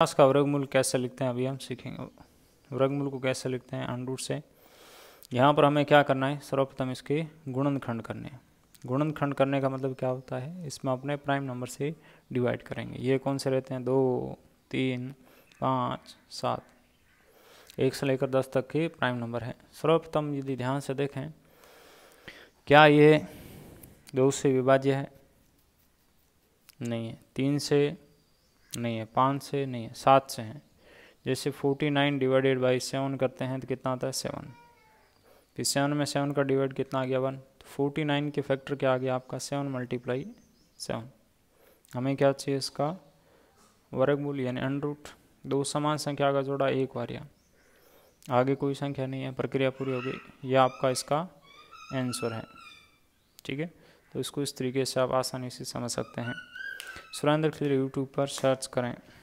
पचास का वर्गमूल कैसे लिखते हैं अभी हम सीखेंगे वर्गमूल को कैसे लिखते हैं अंडरूट से यहाँ पर हमें क्या करना है सर्वप्रथम इसके गुणनखंड करने हैं गुणनखंड करने का मतलब क्या होता है इसमें अपने प्राइम नंबर से डिवाइड करेंगे ये कौन से रहते हैं दो तीन पाँच सात एक से लेकर दस तक के प्राइम नंबर हैं सर्वप्रथम यदि ध्यान से देखें क्या ये दो से विभाज्य है नहीं है तीन से नहीं है पाँच से नहीं है सात से हैं जैसे forty nine divided by seven करते हैं तो कितना आता है सेवन फिर सेवन में सेवन का डिवाइड कितना आ गया वन तो फोर्टी नाइन के फैक्टर क्या आ गया आपका सेवन मल्टीप्लाई सेवन हमें क्या चाहिए इसका वर्गमूल यानी अनरूट दो समान संख्या का जोड़ा एक या आगे कोई संख्या नहीं है प्रक्रिया पूरी हो गई यह आपका इसका आंसर है ठीक है तो इसको इस तरीके से आप आसानी से समझ सकते हैं सुरेंद्र खिलड़ी यूट्यूब पर सर्च करें